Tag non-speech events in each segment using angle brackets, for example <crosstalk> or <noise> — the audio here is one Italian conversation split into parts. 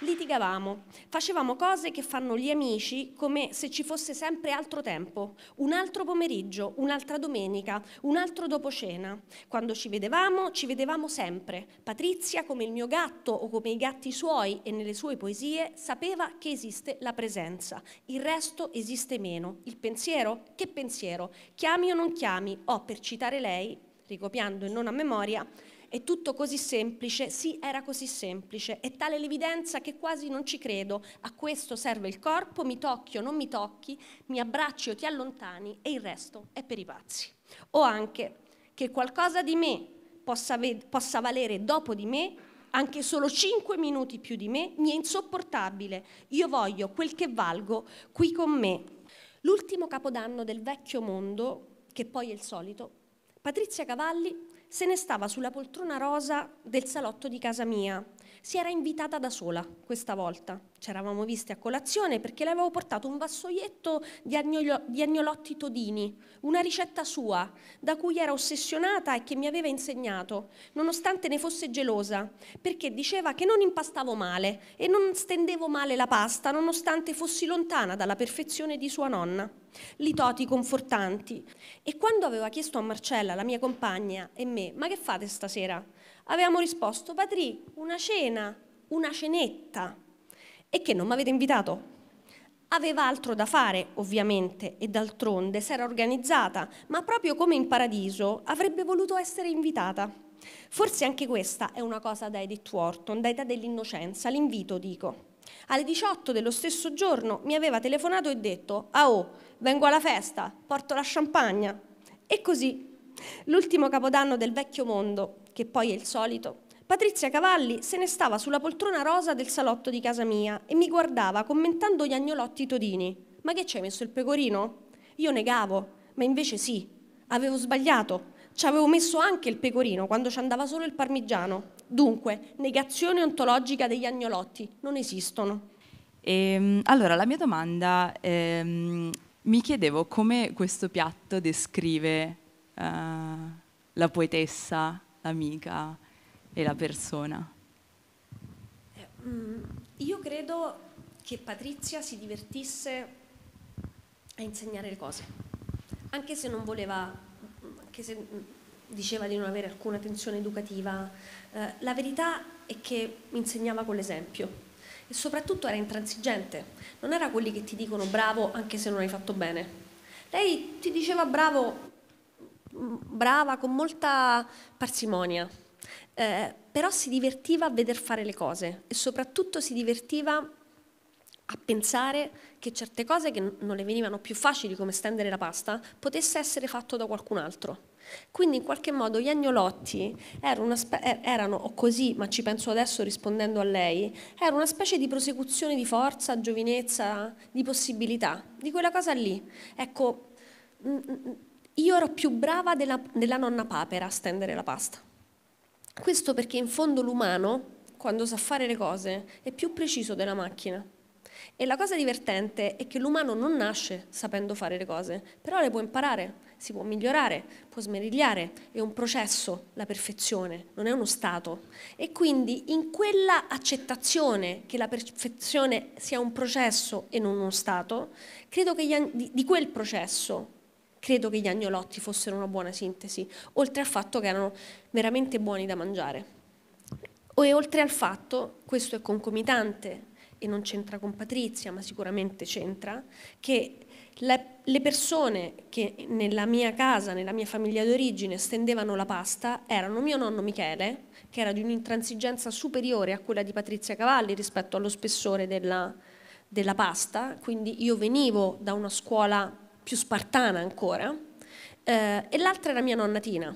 Litigavamo, facevamo cose che fanno gli amici come se ci fosse sempre altro tempo, un altro pomeriggio, un'altra domenica, un altro dopo cena. Quando ci vedevamo, ci vedevamo sempre. Patrizia, come il mio gatto o come i gatti suoi e nelle sue poesie, sapeva che esiste la presenza. Il resto esiste meno. Il pensiero? Che pensiero? Chiami o non chiami? Ho, oh, per citare lei, ricopiando e non a memoria, è tutto così semplice, sì era così semplice, è tale l'evidenza che quasi non ci credo, a questo serve il corpo, mi tocchi o non mi tocchi, mi abbracci o ti allontani e il resto è per i pazzi. O anche che qualcosa di me possa, possa valere dopo di me anche solo 5 minuti più di me, mi è insopportabile. Io voglio quel che valgo qui con me. L'ultimo capodanno del vecchio mondo, che poi è il solito, Patrizia Cavalli se ne stava sulla poltrona rosa del salotto di casa mia, si era invitata da sola questa volta. Ci eravamo viste a colazione perché le avevo portato un vassoietto di, agnolo, di agnolotti todini, una ricetta sua, da cui era ossessionata e che mi aveva insegnato, nonostante ne fosse gelosa, perché diceva che non impastavo male e non stendevo male la pasta, nonostante fossi lontana dalla perfezione di sua nonna. Litoti confortanti. E quando aveva chiesto a Marcella, la mia compagna, e me, ma che fate stasera? avevamo risposto, Patrì, una cena, una cenetta, e che non mi avete invitato. Aveva altro da fare, ovviamente, e d'altronde si era organizzata, ma proprio come in paradiso avrebbe voluto essere invitata. Forse anche questa è una cosa da Edith Wharton, da età dell'innocenza, l'invito dico. Alle 18 dello stesso giorno mi aveva telefonato e detto «Ah oh, vengo alla festa, porto la champagne». E così L'ultimo capodanno del vecchio mondo, che poi è il solito, Patrizia Cavalli se ne stava sulla poltrona rosa del salotto di casa mia e mi guardava commentando gli agnolotti todini. Ma che ci hai messo il pecorino? Io negavo, ma invece sì, avevo sbagliato. Ci avevo messo anche il pecorino quando ci andava solo il parmigiano. Dunque, negazione ontologica degli agnolotti non esistono. Ehm, allora, la mia domanda, ehm, mi chiedevo come questo piatto descrive eh, la poetessa, l'amica e la persona. Eh, mm, io credo che Patrizia si divertisse a insegnare le cose, anche se non voleva, anche se mm, diceva di non avere alcuna tensione educativa, eh, la verità è che insegnava con l'esempio e soprattutto era intransigente, non era quelli che ti dicono bravo anche se non hai fatto bene. Lei ti diceva bravo brava, con molta parsimonia, eh, però si divertiva a veder fare le cose e soprattutto si divertiva a pensare che certe cose che non le venivano più facili come stendere la pasta potesse essere fatto da qualcun altro. Quindi in qualche modo gli agnolotti erano, spe- erano, così, ma ci penso adesso rispondendo a lei, era una specie di prosecuzione di forza, giovinezza, di possibilità, di quella cosa lì. Ecco, io ero più brava della, della nonna papera a stendere la pasta. Questo perché in fondo l'umano, quando sa fare le cose, è più preciso della macchina. E la cosa divertente è che l'umano non nasce sapendo fare le cose, però le può imparare, si può migliorare, può smerigliare, è un processo la perfezione, non è uno stato. E quindi in quella accettazione che la perfezione sia un processo e non uno stato, credo che gli, di, di quel processo credo che gli agnolotti fossero una buona sintesi, oltre al fatto che erano veramente buoni da mangiare. E oltre al fatto, questo è concomitante e non c'entra con Patrizia, ma sicuramente c'entra, che le persone che nella mia casa, nella mia famiglia d'origine, stendevano la pasta erano mio nonno Michele, che era di un'intransigenza superiore a quella di Patrizia Cavalli rispetto allo spessore della, della pasta, quindi io venivo da una scuola più spartana ancora, eh, e l'altra era mia nonna Tina,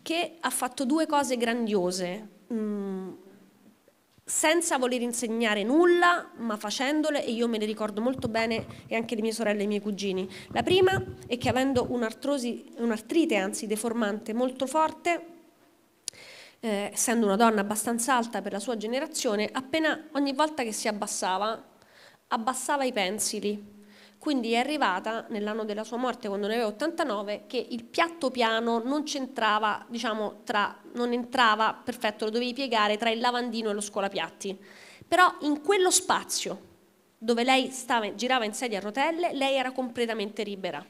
che ha fatto due cose grandiose, mh, mm, senza voler insegnare nulla, ma facendole, e io me le ricordo molto bene, e anche le mie sorelle e i miei cugini. La prima è che avendo un'artrite, anzi deformante, molto forte, eh, essendo una donna abbastanza alta per la sua generazione, appena ogni volta che si abbassava, abbassava i pensili quindi è arrivata nell'anno della sua morte, quando ne aveva 89, che il piatto piano non c'entrava, diciamo, tra, non entrava, perfetto, lo dovevi piegare tra il lavandino e lo scolapiatti. Però in quello spazio dove lei stava, girava in sedia a rotelle, lei era completamente libera.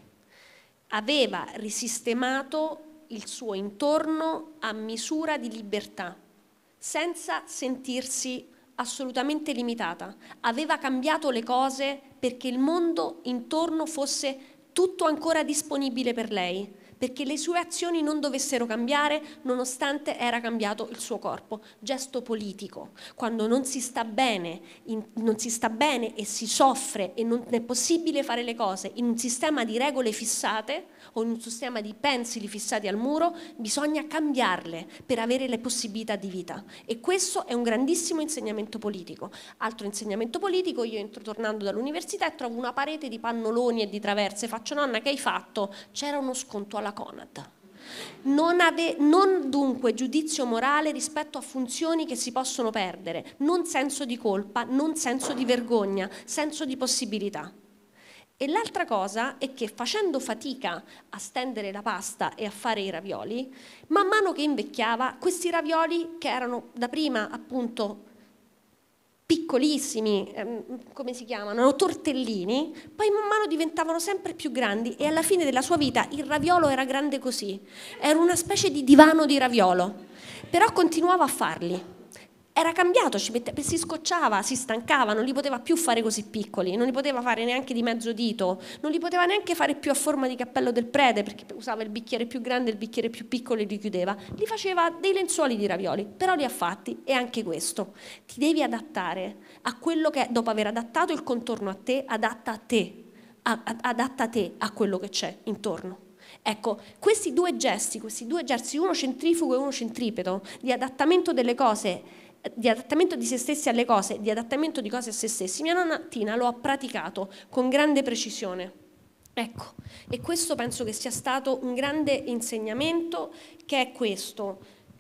Aveva risistemato il suo intorno a misura di libertà, senza sentirsi assolutamente limitata. Aveva cambiato le cose perché il mondo intorno fosse tutto ancora disponibile per lei perché le sue azioni non dovessero cambiare nonostante era cambiato il suo corpo. Gesto politico, quando non si sta bene, in, non si sta bene e si soffre e non è possibile fare le cose in un sistema di regole fissate o in un sistema di pensili fissati al muro, bisogna cambiarle per avere le possibilità di vita. E questo è un grandissimo insegnamento politico. Altro insegnamento politico, io entro tornando dall'università e trovo una parete di pannoloni e di traverse, faccio nonna che hai fatto? C'era uno sconto alla la Conad. Non, ave, non, dunque giudizio morale rispetto a funzioni che si possono perdere, non senso di colpa, non senso di vergogna, senso di possibilità. E l'altra cosa è che facendo fatica a stendere la pasta e a fare i ravioli, man mano che invecchiava, questi ravioli che erano da prima appunto piccolissimi, ehm, come si chiamano, tortellini, poi man mano diventavano sempre più grandi e alla fine della sua vita il raviolo era grande così, era una specie di divano di raviolo, però continuava a farli era cambiato, mette, si scocciava, si stancava, non li poteva più fare così piccoli, non li poteva fare neanche di mezzo dito, non li poteva neanche fare più a forma di cappello del prete perché usava il bicchiere più grande, il bicchiere più piccolo e li chiudeva. Li faceva dei lenzuoli di ravioli, però li ha fatti e anche questo. Ti devi adattare a quello che, dopo aver adattato il contorno a te, adatta a te, a, a, adatta a te a quello che c'è intorno. Ecco, questi due gesti, questi due gesti, uno centrifugo e uno centripeto, di adattamento delle cose di adattamento di se stessi alle cose, di adattamento di cose a se stessi, mia nonna Tina lo ha praticato con grande precisione. Ecco, e questo penso che sia stato un grande insegnamento che è questo,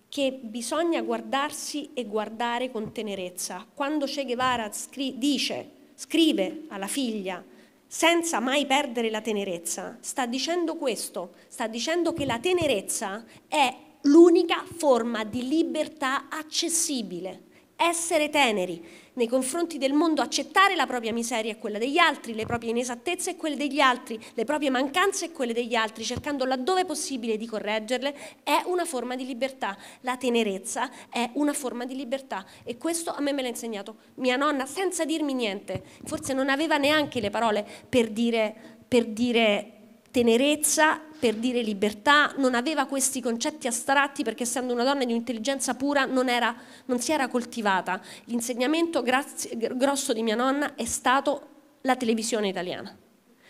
che bisogna guardarsi e guardare con tenerezza. Quando Che Guevara scri- dice, scrive alla figlia, senza mai perdere la tenerezza, sta dicendo questo, sta dicendo che la tenerezza è l'unica forma di libertà accessibile. Essere teneri nei confronti del mondo, accettare la propria miseria e quella degli altri, le proprie inesattezze e quelle degli altri, le proprie mancanze e quelle degli altri, cercando laddove possibile di correggerle, è una forma di libertà. La tenerezza è una forma di libertà e questo a me me l'ha insegnato mia nonna senza dirmi niente. Forse non aveva neanche le parole per dire, per dire tenerezza, per dire libertà, non aveva questi concetti astratti perché essendo una donna di un'intelligenza pura non, era, non, si era coltivata. L'insegnamento grazie, grosso di mia nonna è stato la televisione italiana.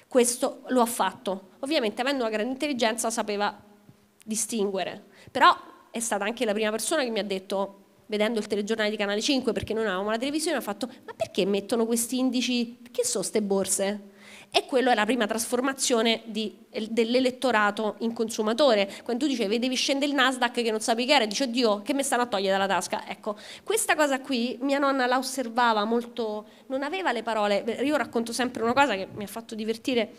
Questo lo ha fatto. Ovviamente avendo una grande intelligenza sapeva distinguere, però è stata anche la prima persona che mi ha detto vedendo il telegiornale di Canale 5 perché non avevamo la televisione, ha fatto ma perché mettono questi indici, che sono queste borse? E quella è la prima trasformazione eh, dell'elettorato in consumatore. Quando tu dicevi, vedevi eh, scendere il Nasdaq che non sapevi che era, e dici, oddio, che mi stanno a togliere dalla tasca. Ecco, questa cosa qui mia nonna la osservava molto, non aveva le parole. Io racconto sempre una cosa che mi ha fatto divertire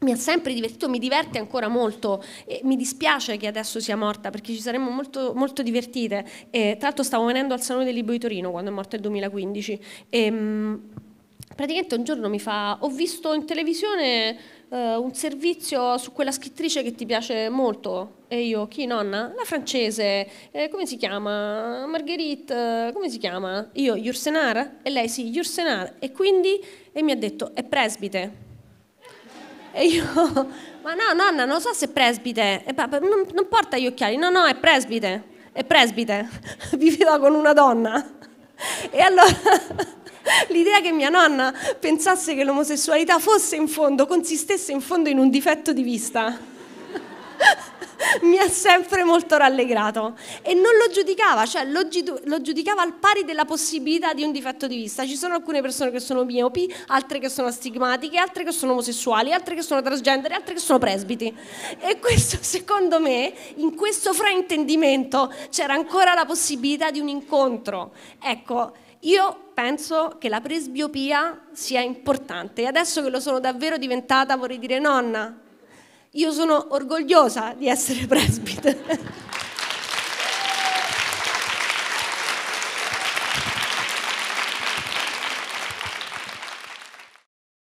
mi ha sempre divertito, mi diverte ancora molto e mi dispiace che adesso sia morta perché ci saremmo molto, molto divertite. E, tra l'altro stavo venendo al Salone del Libro di Torino quando è morta nel 2015 e, ehm, praticamente un giorno mi fa, ho visto in televisione eh, un servizio su quella scrittrice che ti piace molto, e io, chi nonna? La francese, eh, come si chiama? Marguerite, eh, come si chiama? Io, Jursenar? E lei sì, Jursenar, e quindi, e mi ha detto, è presbite. E io, <laughs> ma no nonna, non so se è presbite, e papà, non, non porta gli occhiali, no no, è presbite, è presbite, <laughs> viveva con una donna. E allora <laughs> <laughs> L'idea che mia nonna pensasse che l'omosessualità fosse in fondo, consistesse in fondo in un difetto di vista, <laughs> mi ha sempre molto rallegrato e non lo giudicava, cioè lo, lo, giudicava al pari della possibilità di un difetto di vista. Ci sono alcune persone che sono miopi, altre che sono astigmatiche, altre che sono omosessuali, altre che sono transgender, altre che sono presbiti. E questo <laughs> secondo me, in questo fraintendimento c'era ancora la possibilità di un incontro. Ecco, io penso che la presbiopia sia importante e adesso che lo sono davvero diventata vorrei dire nonna, io sono orgogliosa di essere <laughs> presbite.